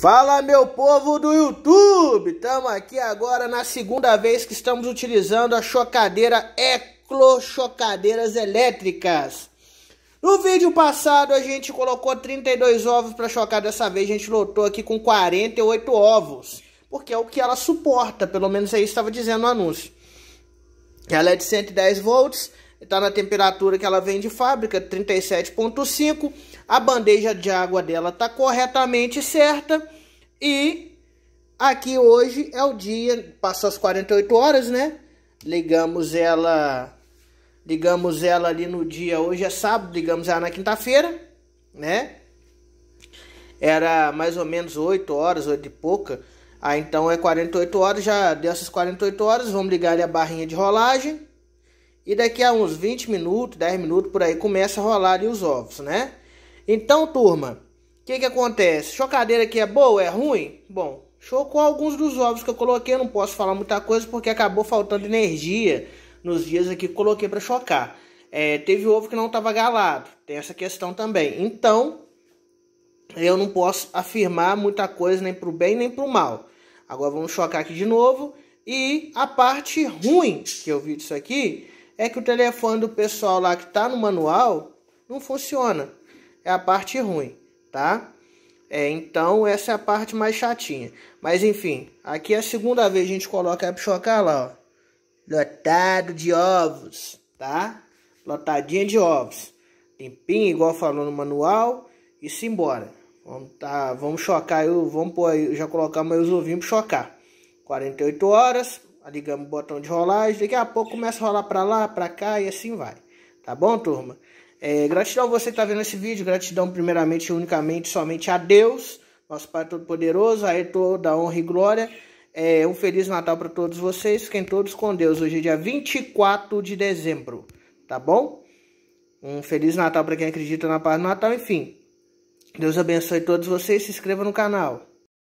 Fala meu povo do YouTube! Estamos aqui agora na segunda vez que estamos utilizando a chocadeira Eclo Chocadeiras Elétricas. No vídeo passado a gente colocou 32 ovos para chocar, dessa vez a gente lotou aqui com 48 ovos. Porque é o que ela suporta, pelo menos aí é estava dizendo no anúncio. Ela é de 110 volts, está na temperatura que ela vem de fábrica, 37,5. A bandeja de água dela está corretamente certa. E aqui hoje é o dia, passa as 48 horas, né? Ligamos ela, ligamos ela ali no dia, hoje é sábado, ligamos ela na quinta-feira, né? Era mais ou menos 8 horas, 8 e pouca. Ah, então é 48 horas, já dessas 48 horas, vamos ligar ali a barrinha de rolagem e daqui a uns 20 minutos, 10 minutos por aí, começa a rolar ali os ovos, né? Então, turma, o que, que acontece? Chocadeira aqui é boa, é ruim? Bom, chocou alguns dos ovos que eu coloquei, eu não posso falar muita coisa porque acabou faltando energia nos dias aqui que coloquei para chocar. É, teve ovo que não estava galado, tem essa questão também. Então, eu não posso afirmar muita coisa nem para o bem nem para o mal. Agora vamos chocar aqui de novo. E a parte ruim que eu vi disso aqui é que o telefone do pessoal lá que tá no manual não funciona. É a parte ruim, tá? É, então essa é a parte mais chatinha. Mas enfim, aqui é a segunda vez que a gente coloca a chocar lá, ó. Lotado de ovos, tá? Lotadinha de ovos. Limpinho, igual falou no manual. E simbora. Vamos, tá, vamos chocar, eu, vamos pôr aí, já colocar mais os ovinhos para chocar. 48 horas, o botão de rolagem. Daqui a pouco começa a rolar para lá, para cá e assim vai. Tá bom, turma? É, gratidão você que está vendo esse vídeo. Gratidão primeiramente, e unicamente, somente a Deus, nosso Pai Todo-Poderoso, a Ele toda honra e glória. É, um Feliz Natal para todos vocês. Fiquem todos com Deus. Hoje é dia 24 de dezembro, tá bom? Um Feliz Natal para quem acredita na paz do Natal. Enfim, Deus abençoe todos vocês. Se inscreva no canal.